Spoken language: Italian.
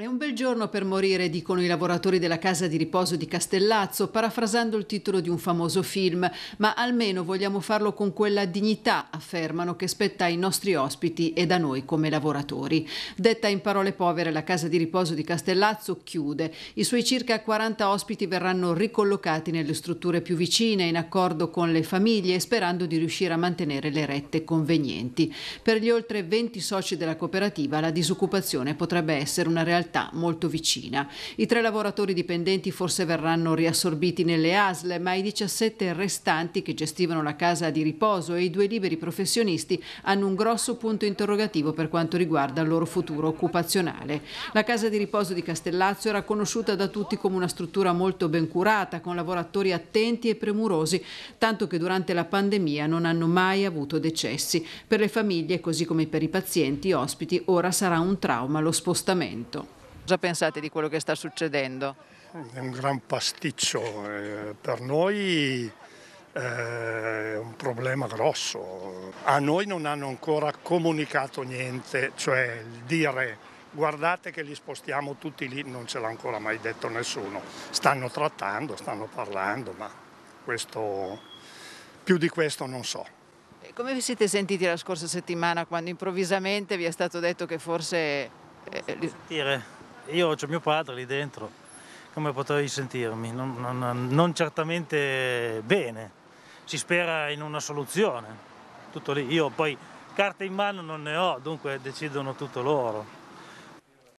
È un bel giorno per morire, dicono i lavoratori della casa di riposo di Castellazzo, parafrasando il titolo di un famoso film, ma almeno vogliamo farlo con quella dignità, affermano, che spetta ai nostri ospiti e da noi come lavoratori. Detta in parole povere, la casa di riposo di Castellazzo chiude. I suoi circa 40 ospiti verranno ricollocati nelle strutture più vicine, in accordo con le famiglie, sperando di riuscire a mantenere le rette convenienti. Per gli oltre 20 soci della cooperativa la disoccupazione potrebbe essere una realtà realtà molto vicina. I tre lavoratori dipendenti forse verranno riassorbiti nelle ASL, ma i 17 restanti che gestivano la casa di riposo e i due liberi professionisti hanno un grosso punto interrogativo per quanto riguarda il loro futuro occupazionale. La casa di riposo di Castellazzo era conosciuta da tutti come una struttura molto ben curata, con lavoratori attenti e premurosi, tanto che durante la pandemia non hanno mai avuto decessi. Per le famiglie, così come per i pazienti ospiti, ora sarà un trauma lo spostamento. Cosa pensate di quello che sta succedendo? È un gran pasticcio, eh, per noi è eh, un problema grosso. A noi non hanno ancora comunicato niente, cioè il dire guardate che li spostiamo tutti lì, non ce l'ha ancora mai detto nessuno. Stanno trattando, stanno parlando, ma questo, più di questo non so. Come vi siete sentiti la scorsa settimana quando improvvisamente vi è stato detto che forse... Eh, eh io ho mio padre lì dentro, come potrei sentirmi? Non, non, non certamente bene, si spera in una soluzione, tutto lì. Io poi carte in mano non ne ho, dunque decidono tutto loro.